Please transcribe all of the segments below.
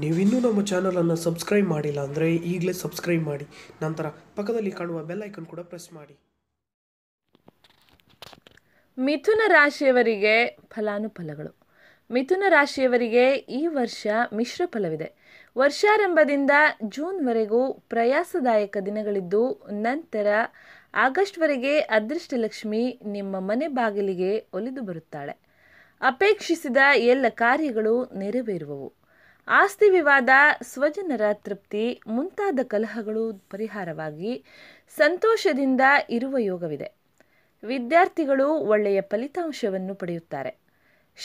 ನೀವಿನ್ನೂ ನಮ್ಮ ಚಾನಲನ್ನು ಸಬ್ಸ್ಕ್ರೈಬ್ ಮಾಡಿಲ್ಲ ಅಂದರೆ ಈಗಲೇ ಸಬ್ಸ್ಕ್ರೈಬ್ ಮಾಡಿ ನಂತರ ಪಕ್ಕದಲ್ಲಿ ಕಾಣುವ ಬೆಲ್ ಕೂಡ ಪ್ರೆಸ್ ಮಾಡಿ ಮಿಥುನ ರಾಶಿಯವರಿಗೆ ಫಲಾನುಫಲಗಳು ಮಿಥುನ ರಾಶಿಯವರಿಗೆ ಈ ವರ್ಷ ಮಿಶ್ರ ಫಲವಿದೆ ವರ್ಷಾರಂಭದಿಂದ ಜೂನ್ವರೆಗೂ ಪ್ರಯಾಸದಾಯಕ ದಿನಗಳಿದ್ದು ನಂತರ ಆಗಸ್ಟ್ವರೆಗೆ ಅದೃಷ್ಟಲಕ್ಷ್ಮಿ ನಿಮ್ಮ ಮನೆ ಬಾಗಿಲಿಗೆ ಒಲಿದು ಬರುತ್ತಾಳೆ ಅಪೇಕ್ಷಿಸಿದ ಎಲ್ಲ ಕಾರ್ಯಗಳು ನೆರವೇರುವವು ಆಸ್ತಿ ವಿವಾದ ಸ್ವಜನರ ತೃಪ್ತಿ ಮುಂತಾದ ಕಲಹಗಳು ಪರಿಹಾರವಾಗಿ ಸಂತೋಷದಿಂದ ಇರುವ ಯೋಗವಿದೆ ವಿದ್ಯಾರ್ಥಿಗಳು ಒಳ್ಳೆಯ ಫಲಿತಾಂಶವನ್ನು ಪಡೆಯುತ್ತಾರೆ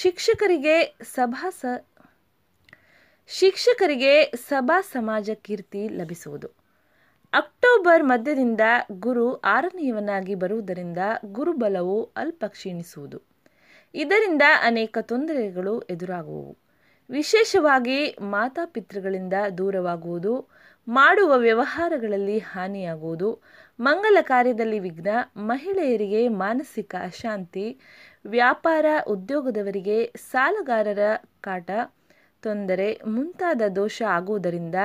ಶಿಕ್ಷಕರಿಗೆ ಸಭಾ ಸ ಶಿಕ್ಷಕರಿಗೆ ಸಭಾ ಸಮಾಜ ಕೀರ್ತಿ ಲಭಿಸುವುದು ಅಕ್ಟೋಬರ್ ಮಧ್ಯದಿಂದ ಗುರು ಆರನೆಯವನಾಗಿ ಬರುವುದರಿಂದ ಗುರುಬಲವು ಅಲ್ಪ ಕ್ಷೀಣಿಸುವುದು ಇದರಿಂದ ಅನೇಕ ತೊಂದರೆಗಳು ಎದುರಾಗುವು ವಿಶೇಷವಾಗಿ ಮಾತಾಪಿತೃಗಳಿಂದ ದೂರವಾಗುವುದು ಮಾಡುವ ವ್ಯವಹಾರಗಳಲ್ಲಿ ಹಾನಿಯಾಗುವುದು ಮಂಗಲ ಕಾರ್ಯದಲ್ಲಿ ವಿಘ್ನ ಮಹಿಳೆಯರಿಗೆ ಮಾನಸಿಕ ಅಶಾಂತಿ ವ್ಯಾಪಾರ ಉದ್ಯೋಗದವರಿಗೆ ಸಾಲಗಾರರ ಕಾಟ ತೊಂದರೆ ಮುಂತಾದ ದೋಷ ಆಗುವುದರಿಂದ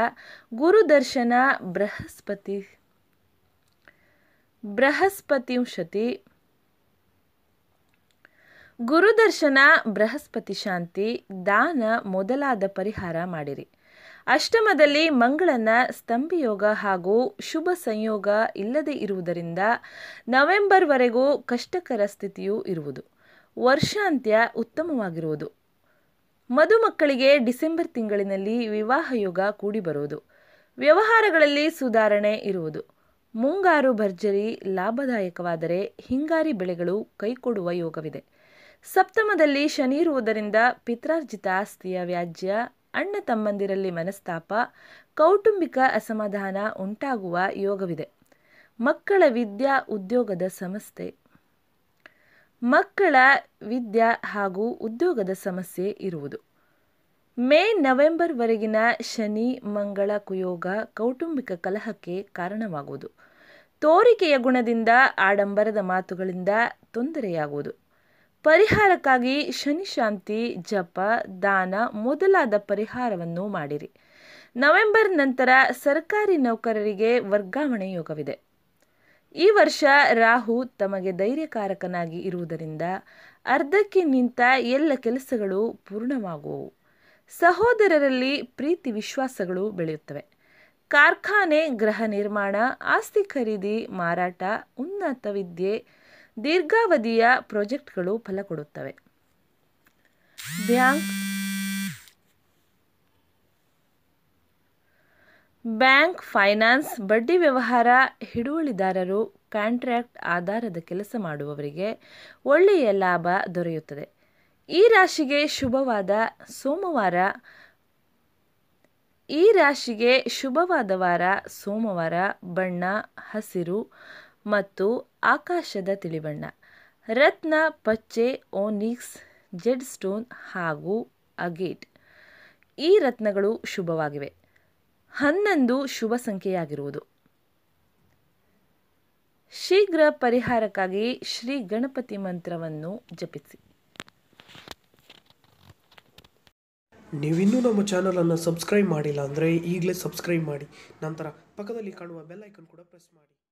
ಗುರುದರ್ಶನ ಬೃಹಸ್ಪತಿ ಬೃಹಸ್ಪತಿಂಶತಿ ಗುರುದರ್ಶನ ಬೃಹಸ್ಪತಿ ಶಾಂತಿ ದಾನ ಮೊದಲಾದ ಪರಿಹಾರ ಮಾಡಿರಿ ಅಷ್ಟಮದಲ್ಲಿ ಮಂಗಳನ ಸ್ತಂಭಿಯೋಗ ಹಾಗೂ ಶುಭ ಸಂಯೋಗ ಇಲ್ಲದೆ ಇರುವುದರಿಂದ ನವೆಂಬರ್ವರೆಗೂ ಕಷ್ಟಕರ ಸ್ಥಿತಿಯೂ ಇರುವುದು ವರ್ಷಾಂತ್ಯ ಉತ್ತಮವಾಗಿರುವುದು ಮಧುಮಕ್ಕಳಿಗೆ ಡಿಸೆಂಬರ್ ತಿಂಗಳಿನಲ್ಲಿ ವಿವಾಹ ಯೋಗ ಕೂಡಿಬರುವುದು ವ್ಯವಹಾರಗಳಲ್ಲಿ ಸುಧಾರಣೆ ಇರುವುದು ಮುಂಗಾರು ಭರ್ಜರಿ ಲಾಭದಾಯಕವಾದರೆ ಹಿಂಗಾರಿ ಬೆಳೆಗಳು ಕೈಕೊಡುವ ಯೋಗವಿದೆ ಸಪ್ತಮದಲ್ಲಿ ಶನಿ ಇರುವುದರಿಂದ ಪಿತ್ರಾರ್ಜಿತ ಆಸ್ತಿಯ ವ್ಯಾಜ್ಯ ಅಣ್ಣ ತಮ್ಮಂದಿರಲ್ಲಿ ಮನಸ್ತಾಪ ಕೌಟುಂಬಿಕ ಅಸಮಾಧಾನ ಉಂಟಾಗುವ ಯೋಗವಿದೆ ಮಕ್ಕಳ ವಿದ್ಯಾ ಉದ್ಯೋಗದ ಸಮಸ್ಯೆ ಮಕ್ಕಳ ವಿದ್ಯಾ ಹಾಗೂ ಉದ್ಯೋಗದ ಸಮಸ್ಯೆ ಇರುವುದು ಮೇ ನವೆಂಬರ್ವರೆಗಿನ ಶನಿ ಮಂಗಳ ಕುಯೋಗ ಕೌಟುಂಬಿಕ ಕಲಹಕ್ಕೆ ಕಾರಣವಾಗುವುದು ತೋರಿಕೆಯ ಗುಣದಿಂದ ಆಡಂಬರದ ಮಾತುಗಳಿಂದ ತೊಂದರೆಯಾಗುವುದು ಪರಿಹಾರಕ್ಕಾಗಿ ಶನಿಶಾಂತಿ ಜಪ ದಾನ ಮೊದಲಾದ ಪರಿಹಾರವನ್ನು ಮಾಡಿರಿ ನವೆಂಬರ್ ನಂತರ ಸರ್ಕಾರಿ ನೌಕರರಿಗೆ ವರ್ಗಾವಣೆ ಯೋಗವಿದೆ ಈ ವರ್ಷ ರಾಹು ತಮಗೆ ಧೈರ್ಯಕಾರಕನಾಗಿ ಇರುವುದರಿಂದ ಅರ್ಧಕ್ಕೆ ನಿಂತ ಎಲ್ಲ ಕೆಲಸಗಳು ಪೂರ್ಣವಾಗುವು ಸಹೋದರರಲ್ಲಿ ಪ್ರೀತಿ ವಿಶ್ವಾಸಗಳು ಬೆಳೆಯುತ್ತವೆ ಕಾರ್ಖಾನೆ ಗೃಹ ನಿರ್ಮಾಣ ಆಸ್ತಿ ಖರೀದಿ ಮಾರಾಟ ಉನ್ನತ ವಿದ್ಯೆ ದೀರ್ಘಾವಧಿಯ ಪ್ರಾಜೆಕ್ಟ್ಗಳು ಫಲ ಕೊಡುತ್ತವೆ ಬ್ಯಾಂಕ್ ಬ್ಯಾಂಕ್ ಫೈನಾನ್ಸ್ ಬಡ್ಡಿ ವ್ಯವಹಾರ ಹಿಡುವಳಿದಾರರು ಕಾಂಟ್ರಾಕ್ಟ್ ಆಧಾರದ ಕೆಲಸ ಮಾಡುವವರಿಗೆ ಒಳ್ಳೆಯ ಲಾಭ ದೊರೆಯುತ್ತದೆ ಈ ರಾಶಿಗೆ ಶುಭವಾದ ಸೋಮವಾರ ಈ ರಾಶಿಗೆ ಶುಭವಾದ ವಾರ ಸೋಮವಾರ ಬಣ್ಣ ಹಸಿರು ಮತ್ತು ಆಕಾಶದ ತಿಳಿಬಣ್ಣ ರತ್ನ ಪಚ್ಚೆ ಓನಿಕ್ಸ್ ಜೆಡ್ ಸ್ಟೋನ್ ಹಾಗೂ ಅಗೇಟ್ ಈ ರತ್ನಗಳು ಶುಭವಾಗಿವೆ ಹನ್ನೊಂದು ಶುಭ ಸಂಖ್ಯೆಯಾಗಿರುವುದು ಶೀಘ್ರ ಪರಿಹಾರಕ್ಕಾಗಿ ಶ್ರೀ ಗಣಪತಿ ಮಂತ್ರವನ್ನು ಜಪಿಸಿ ನೀವಿನ್ನೂ ನಮ್ಮ ಚಾನಲನ್ನು ಸಬ್ಸ್ಕ್ರೈಬ್ ಮಾಡಿಲ್ಲ ಅಂದರೆ ಈಗಲೇ ಸಬ್ಸ್ಕ್ರೈಬ್ ಮಾಡಿ ನಂತರ ಪಕ್ಕದಲ್ಲಿ ಕಾಣುವ ಬೆಲ್ ಐಕನ್ ಕೂಡ ಪ್ರೆಸ್ ಮಾಡಿ